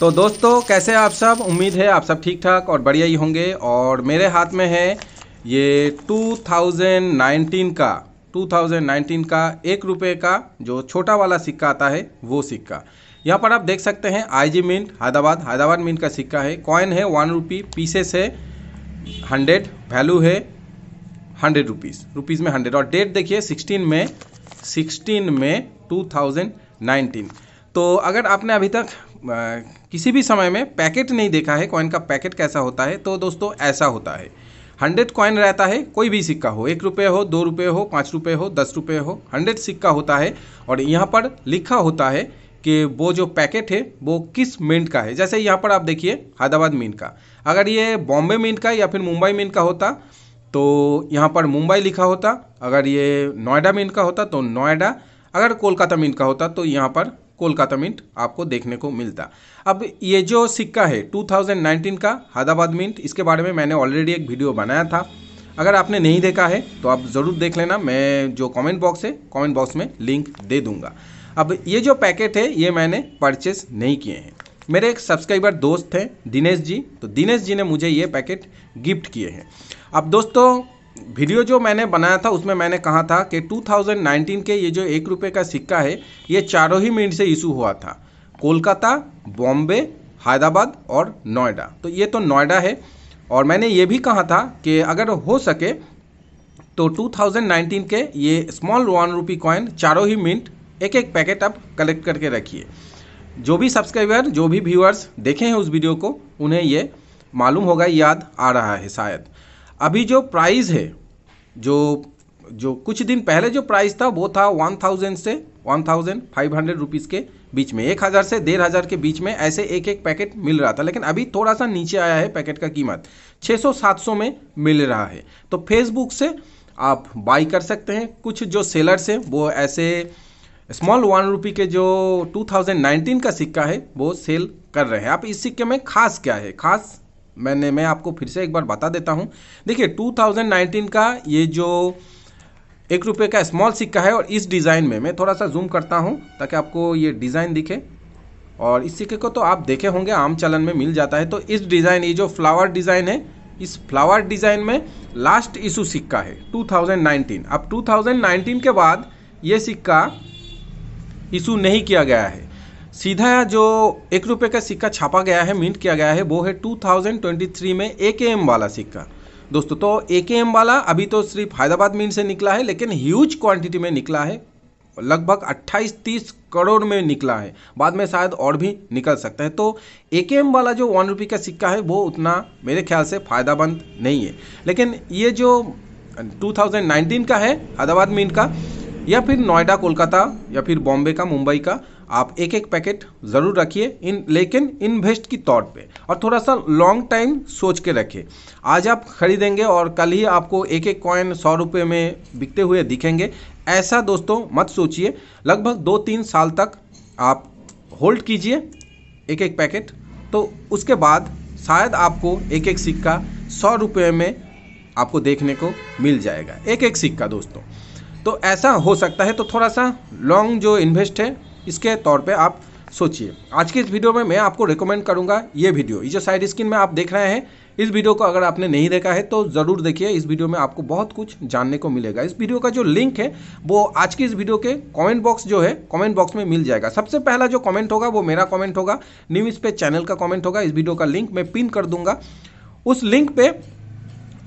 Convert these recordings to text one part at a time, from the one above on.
तो दोस्तों कैसे आप सब उम्मीद है आप सब ठीक ठाक और बढ़िया ही होंगे और मेरे हाथ में है ये 2019 का 2019 का एक रुपये का जो छोटा वाला सिक्का आता है वो सिक्का यहाँ पर आप देख सकते हैं I G mint Hyderabad Hyderabad mint का सिक्का है कॉइन है वन रुपी पीसेस है हंड्रेड वैल्यू है हंड्रेड रुपीज़ रुपीज़ में हंड्रेड और डेट देखिए सिक्सटीन में सिक्सटीन में टू थाउजेंड तो अगर आपने अभी तक किसी भी समय में पैकेट नहीं देखा है कॉइन का पैकेट कैसा होता है तो दोस्तों ऐसा होता है हंड्रेड कॉइन रहता है कोई भी सिक्का हो एक रुपये हो दो रुपये हो पाँच रुपये हो दस रुपये हो हंड्रेड सिक्का होता है और यहाँ पर लिखा होता है कि वो जो पैकेट है वो किस मिनट का है जैसे यहाँ पर आप देखिए हैदराबाद मिनट का अगर ये बॉम्बे मिनट का या फिर मुंबई मिनट का होता तो यहाँ पर मुंबई लिखा होता अगर ये नोएडा मिनट का होता तो नोएडा अगर कोलकाता मिनट का होता तो यहाँ पर कोलकाता मिंट आपको देखने को मिलता अब ये जो सिक्का है 2019 का हैदराबाद मिंट इसके बारे में मैंने ऑलरेडी एक वीडियो बनाया था अगर आपने नहीं देखा है तो आप ज़रूर देख लेना मैं जो कमेंट बॉक्स है कमेंट बॉक्स में लिंक दे दूंगा अब ये जो पैकेट है ये मैंने परचेस नहीं किए हैं मेरे एक सब्सक्राइबर दोस्त हैं दिनेश जी तो दिनेश जी ने मुझे ये पैकेट गिफ्ट किए हैं अब दोस्तों वीडियो जो मैंने बनाया था उसमें मैंने कहा था कि 2019 के ये जो एक रुपये का सिक्का है ये चारों ही मिनट से इशू हुआ था कोलकाता बॉम्बे हैदराबाद और नोएडा तो ये तो नोएडा है और मैंने ये भी कहा था कि अगर हो सके तो 2019 के ये स्मॉल वन रुपी कॉइन चारों ही मिनट एक एक पैकेट आप कलेक्ट करके रखिए जो भी सब्सक्राइबर जो भी व्यूअर्स देखे हैं उस वीडियो को उन्हें ये मालूम होगा याद आ रहा है शायद अभी जो प्राइस है जो जो कुछ दिन पहले जो प्राइस था वो था वन थाउजेंड से one thousand five hundred rupees के बीच में एक हज़ार से डेढ़ हज़ार के बीच में ऐसे एक एक पैकेट मिल रहा था लेकिन अभी थोड़ा सा नीचे आया है पैकेट का कीमत 600-700 में मिल रहा है तो फेसबुक से आप बाई कर सकते हैं कुछ जो सेलर्स हैं वो ऐसे स्मॉल वन रुपी के जो 2019 का सिक्का है वो सेल कर रहे हैं आप इस सिक्के में खास क्या है खास मैंने मैं आपको फिर से एक बार बता देता हूँ देखिए 2019 का ये जो एक रुपये का स्मॉल सिक्का है और इस डिज़ाइन में मैं थोड़ा सा जूम करता हूँ ताकि आपको ये डिज़ाइन दिखे और इस सिक्के को तो आप देखे होंगे आम चलन में मिल जाता है तो इस डिज़ाइन ये जो फ्लावर डिज़ाइन है इस फ्लावर डिज़ाइन में लास्ट इशू सिक्का है 2019 अब 2019 के बाद ये सिक्का इशू नहीं किया गया है सीधा जो एक रुपये का सिक्का छापा गया है मिंट किया गया है वो है 2023 में ए के एम वाला सिक्का दोस्तों तो ए के एम वाला अभी तो सिर्फ हैदराबाद मिंट से निकला है लेकिन ह्यूज क्वांटिटी में निकला है लगभग 28-30 करोड़ में निकला है बाद में शायद और भी निकल सकते हैं तो ए के एम वाला जो वन रुपी का सिक्का है वो उतना मेरे ख्याल से फ़ायदामंद नहीं है लेकिन ये जो 2019 का है हैदराबाद मिंट का या फिर नोएडा कोलकाता या फिर बॉम्बे का मुंबई का आप एक एक पैकेट ज़रूर रखिए इन लेकिन इन्वेस्ट की तौर पे और थोड़ा सा लॉन्ग टाइम सोच के रखिए आज आप खरीदेंगे और कल ही आपको एक एक कॉइन सौ रुपये में बिकते हुए दिखेंगे ऐसा दोस्तों मत सोचिए लगभग दो तीन साल तक आप होल्ड कीजिए एक एक पैकेट तो उसके बाद शायद आपको एक एक सिक्का सौ रुपये में आपको देखने को मिल जाएगा एक एक सिक्का दोस्तों तो ऐसा हो सकता है तो थोड़ा सा लॉन्ग जो इन्वेस्ट है इसके तौर पे आप सोचिए आज के इस वीडियो में मैं आपको रिकमेंड करूंगा ये वीडियो ये जो साइड स्क्रीन में आप देख रहे हैं इस वीडियो को अगर आपने नहीं देखा है तो ज़रूर देखिए इस वीडियो में आपको बहुत कुछ जानने को मिलेगा इस वीडियो का जो लिंक है वो आज की इस वीडियो के कमेंट बॉक्स जो है कमेंट बॉक्स में मिल जाएगा सबसे पहला जो कमेंट होगा वो मेरा कमेंट होगा न्यूज़ पे चैनल का कमेंट होगा इस वीडियो का लिंक मैं पिन कर दूंगा उस लिंक पे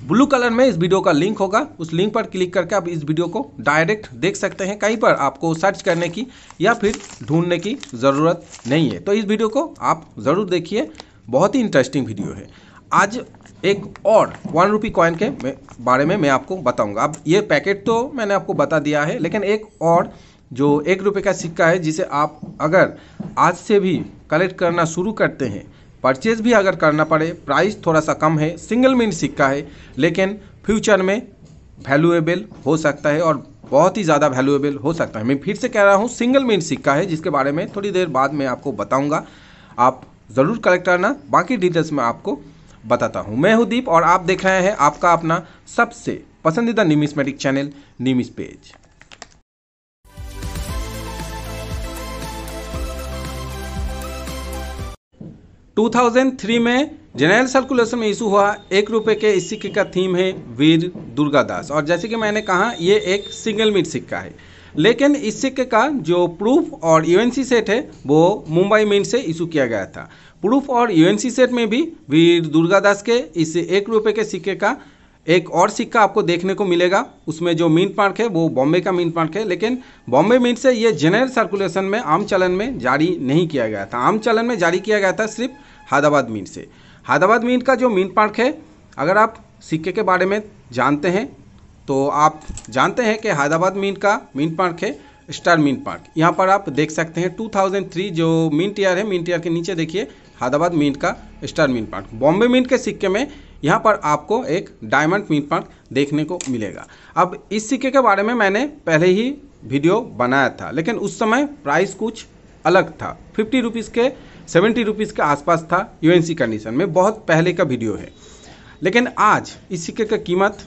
ब्लू कलर में इस वीडियो का लिंक होगा उस लिंक पर क्लिक करके आप इस वीडियो को डायरेक्ट देख सकते हैं कहीं पर आपको सर्च करने की या फिर ढूंढने की ज़रूरत नहीं है तो इस वीडियो को आप ज़रूर देखिए बहुत ही इंटरेस्टिंग वीडियो है आज एक और वन रुपी कॉइन के बारे में मैं आपको बताऊंगा अब ये पैकेट तो मैंने आपको बता दिया है लेकिन एक और जो एक रुपये का सिक्का है जिसे आप अगर आज से भी कलेक्ट करना शुरू करते हैं परचेज भी अगर करना पड़े प्राइस थोड़ा सा कम है सिंगल मिन सिक्का है लेकिन फ्यूचर में वैल्यूएबल हो सकता है और बहुत ही ज़्यादा वैल्यूएबल हो सकता है मैं फिर से कह रहा हूँ सिंगल मिन सिक्का है जिसके बारे में थोड़ी देर बाद मैं आपको बताऊँगा आप ज़रूर कलेक्ट करना बाकी डिटेल्स मैं आपको बताता हूँ मैं हूँ दीप और आप देख रहे हैं आपका अपना सबसे पसंदीदा न्यूमिस्मेटिक चैनल निमिस पेज 2003 में जनरल सर्कुलेशन में इशू हुआ एक रुपये के इस सिक्के का थीम है वीर दुर्गादास और जैसे कि मैंने कहा ये एक सिंगल मीट सिक्का है लेकिन इस सिक्के का जो प्रूफ और यूएनसी सेट है वो मुंबई मिंट से इशू किया गया था प्रूफ और यूएनसी सेट में भी वीर दुर्गादास के इस एक रुपये के सिक्के का एक और सिक्का आपको देखने को मिलेगा उसमें जो मिंट पार्क है वो बॉम्बे का मिंट पार्क है लेकिन बॉम्बे मिंट से ये जनरल सर्कुलेशन में आम चलन में जारी नहीं किया गया था आम चलन में जारी किया गया था सिर्फ हैदराबाद मीन से हैदराबाद मीन का जो मीन पार्क है अगर आप सिक्के के बारे में जानते हैं तो आप जानते हैं कि हैदराबाद मीन का मीन पार्क है स्टार मीन पार्क यहाँ पर आप देख सकते हैं 2003 जो मीन टीयर है मीन टीयर के नीचे देखिए हैदराबाद मीन का star mint mark Bombay mint के सिक्के में यहाँ पर आपको एक डायमंड मीन पार्क देखने को मिलेगा अब इस सिक्के के बारे में मैंने पहले ही वीडियो बनाया था लेकिन उस समय प्राइस कुछ अलग था फिफ्टी रुपीज़ के सेवेंटी रुपीज़ के आसपास था यूएनसी कंडीशन में बहुत पहले का वीडियो है लेकिन आज इस सिक्के का कीमत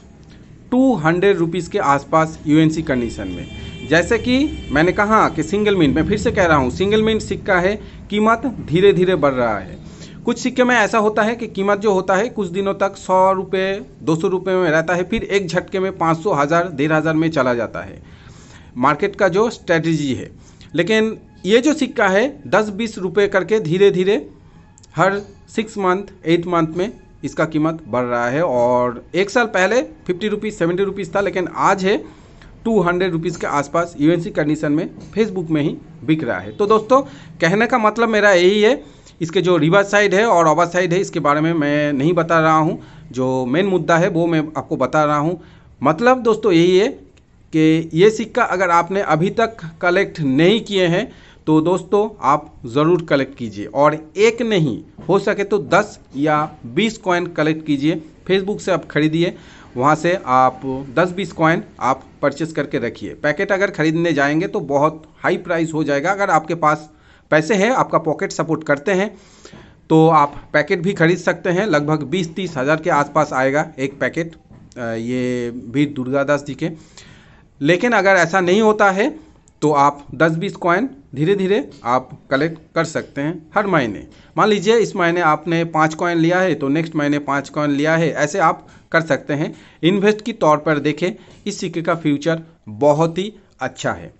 टू हंड्रेड रुपीज़ के आसपास यूएनसी कंडीशन में जैसे कि मैंने कहा कि सिंगल मिंट मैं फिर से कह रहा हूँ सिंगल मिंट सिक्का है कीमत धीरे धीरे बढ़ रहा है कुछ सिक्के में ऐसा होता है कि कीमत जो होता है कुछ दिनों तक सौ रुपये दो सौ रुपये में रहता है फिर एक झटके में पाँच सौ हज़ार डेढ़ हज़ार में चला जाता है मार्केट का जो स्ट्रेटजी है लेकिन ये जो सिक्का है दस बीस रुपये करके धीरे धीरे हर सिक्स मंथ एट मंथ में इसका कीमत बढ़ रहा है और एक साल पहले फिफ्टी रुपीज़ सेवेंटी रुपीज़ था लेकिन आज है टू हंड्रेड रुपीज़ के आसपास यूएनसी कंडीशन में फेसबुक में ही बिक रहा है तो दोस्तों कहने का मतलब मेरा यही है इसके जो रिवर्स साइड है और ओवर साइड है इसके बारे में मैं नहीं बता रहा हूँ जो मेन मुद्दा है वो मैं आपको बता रहा हूँ मतलब दोस्तों यही है कि ये सिक्का अगर आपने अभी तक कलेक्ट नहीं किए हैं तो दोस्तों आप ज़रूर कलेक्ट कीजिए और एक नहीं हो सके तो 10 या 20 कॉइन कलेक्ट कीजिए फेसबुक से आप खरीदिए वहाँ से आप 10-20 कॉइन आप परचेस करके रखिए पैकेट अगर ख़रीदने जाएंगे तो बहुत हाई प्राइस हो जाएगा अगर आपके पास पैसे हैं आपका पॉकेट सपोर्ट करते हैं तो आप पैकेट भी खरीद सकते हैं लगभग बीस तीस हज़ार के आसपास आएगा एक पैकेट ये भी दुर्गादास जी के लेकिन अगर ऐसा नहीं होता है तो आप 10-20 कॉइन धीरे धीरे आप कलेक्ट कर सकते हैं हर महीने मान लीजिए इस महीने आपने पाँच कॉइन लिया है तो नेक्स्ट महीने पाँच कॉइन लिया है ऐसे आप कर सकते हैं इन्वेस्ट की तौर पर देखें इस सिक्के का फ्यूचर बहुत ही अच्छा है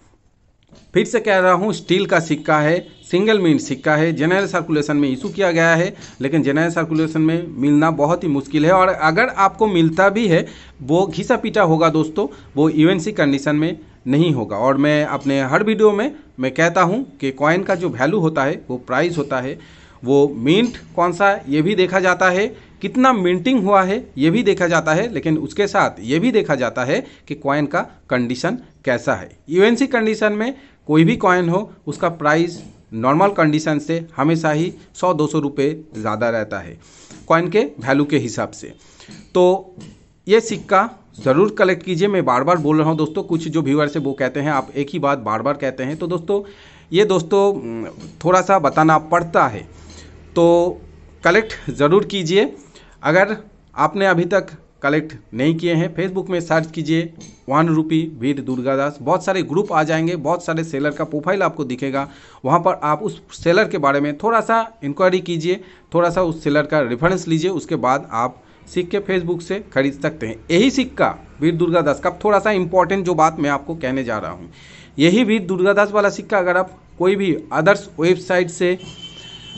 फिर से कह रहा हूँ स्टील का सिक्का है सिंगल मिंट सिक्का है जनरल सर्कुलेशन में इशू किया गया है लेकिन जनरल सर्कुलेशन में मिलना बहुत ही मुश्किल है और अगर आपको मिलता भी है वो घिसा पीटा होगा दोस्तों वो यूएनसी कंडीशन में नहीं होगा और मैं अपने हर वीडियो में मैं कहता हूँ कि कॉइन का जो वैल्यू होता है वो प्राइस होता है वो मिंट कौन सा ये भी देखा जाता है कितना मिंटिंग हुआ है ये भी देखा जाता है लेकिन उसके साथ ये भी देखा जाता है कि कॉइन का कंडीशन कैसा है यूएनसी कंडीशन में कोई भी कॉइन हो उसका प्राइस नॉर्मल कंडीशन से हमेशा ही सौ दो सौ रुपये ज़्यादा रहता है कॉइन के वैल्यू के हिसाब से तो ये सिक्का ज़रूर कलेक्ट कीजिए मैं बार बार बोल रहा हूँ दोस्तों कुछ जो व्यूअर से वो कहते हैं आप एक ही बात बार बार कहते हैं तो दोस्तों ये दोस्तों थोड़ा सा बताना पड़ता है तो कलेक्ट ज़रूर कीजिए अगर आपने अभी तक कलेक्ट नहीं किए हैं फेसबुक में सर्च कीजिए वन रूपी वीर दुर्गादास बहुत सारे ग्रुप आ जाएंगे बहुत सारे सेलर का प्रोफाइल आपको दिखेगा वहाँ पर आप उस सेलर के बारे में थोड़ा सा इंक्वायरी कीजिए थोड़ा सा उस सेलर का रेफरेंस लीजिए उसके बाद आप सिक्के फेसबुक से खरीद सकते हैं यही सिक्का वीर दुर्गादास का थोड़ा सा इंपॉर्टेंट जो बात मैं आपको कहने जा रहा हूँ यही वीर दुर्गादास वाला सिक्का अगर आप कोई भी अदर्स वेबसाइट से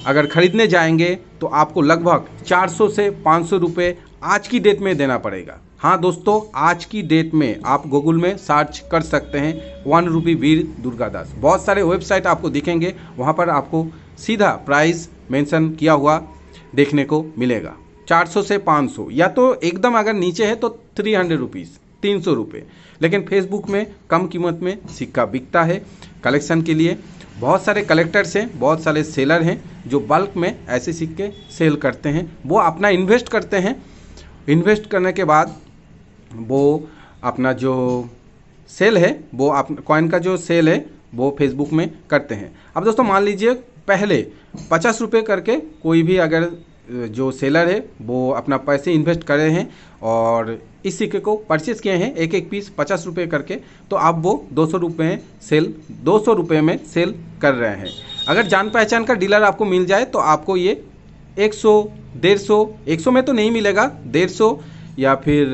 अगर ख़रीदने जाएंगे तो आपको लगभग 400 से 500 रुपये आज की डेट में देना पड़ेगा हाँ दोस्तों आज की डेट में आप गूगल में सर्च कर सकते हैं वन रुपी वीर दुर्गा दास बहुत सारे वेबसाइट आपको दिखेंगे वहाँ पर आपको सीधा प्राइस मेंशन किया हुआ देखने को मिलेगा 400 से 500 या तो एकदम अगर नीचे है तो थ्री हंड्रेड रुपीज़ तीन सौ रुपये लेकिन फेसबुक में कम कीमत में सिक्का बिकता है कलेक्शन के लिए बहुत सारे कलेक्टर्स हैं बहुत सारे सेलर हैं जो बल्क में ऐसे सिक्के सेल करते हैं वो अपना इन्वेस्ट करते हैं इन्वेस्ट करने के बाद वो अपना जो सेल है वो आप कॉइन का जो सेल है वो फेसबुक में करते हैं अब दोस्तों मान लीजिए पहले पचास रुपये करके कोई भी अगर जो सेलर है वो अपना पैसे इन्वेस्ट कर रहे हैं और इस सिक्के को परचेज़ किए हैं एक एक पीस पचास रुपये करके तो आप वो दो सौ रुपये सेल दो सौ रुपये में सेल कर रहे हैं अगर जान पहचान का डीलर आपको मिल जाए तो आपको ये एक सौ डेढ़ सौ एक सौ में तो नहीं मिलेगा डेढ़ सौ या फिर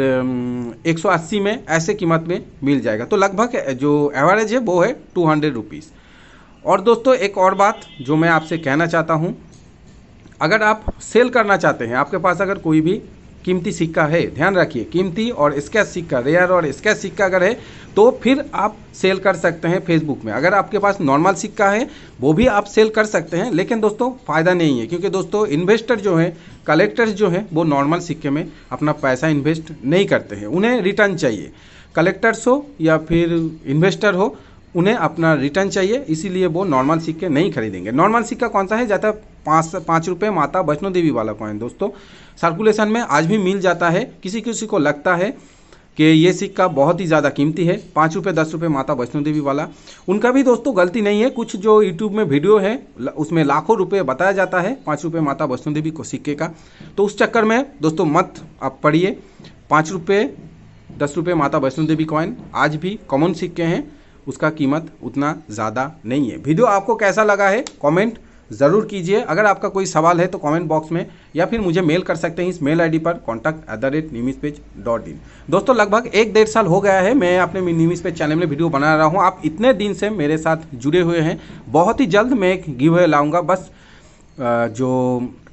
180 में ऐसे कीमत में मिल जाएगा तो लगभग जो एवरेज है वो है टू हंड्रेड रुपीज़ और दोस्तों एक और बात जो मैं आपसे कहना चाहता हूँ अगर आप सेल करना चाहते हैं आपके पास अगर कोई भी कीमती सिक्का है ध्यान रखिए कीमती और स्कैच सिक्का रेयर और स्कैच सिक्का अगर है तो फिर आप सेल कर सकते हैं फेसबुक में अगर आपके पास नॉर्मल सिक्का है वो भी आप सेल कर सकते हैं लेकिन दोस्तों फ़ायदा नहीं है क्योंकि दोस्तों इन्वेस्टर जो हैं कलेक्टर्स जो हैं वो नॉर्मल सिक्के में अपना पैसा इन्वेस्ट नहीं करते हैं उन्हें रिटर्न चाहिए कलेक्टर्स हो या फिर इन्वेस्टर हो उन्हें अपना रिटर्न चाहिए इसीलिए वो नॉर्मल सिक्के नहीं खरीदेंगे नॉर्मल सिक्का कौन सा है ज़्यादा पाँच पाँच रुपये माता वैष्णो देवी वाला कॉइन दोस्तों सर्कुलेशन में आज भी मिल जाता है किसी किसी को लगता है कि ये सिक्का बहुत ही ज़्यादा कीमती है पाँच रुपये दस रुपये माता वैष्णो देवी वाला उनका भी दोस्तों गलती नहीं है कुछ जो यूट्यूब में वीडियो है उसमें लाखों रुपये बताया जाता है पाँच रुपये माता वैष्णो देवी को सिक्के का तो उस चक्कर में दोस्तों मत आप पढ़िए पाँच रुपये दस रुपये माता वैष्णो देवी कॉइन आज भी कॉमन सिक्के हैं उसका कीमत उतना ज़्यादा नहीं है वीडियो आपको कैसा लगा है कॉमेंट ज़रूर कीजिए अगर आपका कोई सवाल है तो कमेंट बॉक्स में या फिर मुझे मेल कर सकते हैं इस मेल आईडी पर contact at the rate numis page dot in दोस्तों लगभग एक डेढ़ साल हो गया है मैं अपने न्यूमिस पेज चैनल में वीडियो बना रहा हूँ आप इतने दिन से मेरे साथ जुड़े हुए हैं बहुत ही जल्द मैं एक गिव अवे लाऊँगा बस जो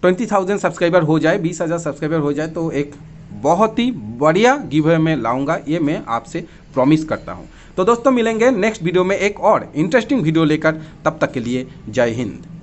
ट्वेंटी थाउजेंड सब्सक्राइबर हो जाए बीस हज़ार सब्सक्राइबर हो जाए तो एक बहुत ही बढ़िया गिव अवे मैं लाऊंगा ये मैं आपसे प्रॉमिस करता हूँ तो दोस्तों मिलेंगे नेक्स्ट वीडियो में एक और इंटरेस्टिंग वीडियो लेकर तब तक के लिए जय हिंद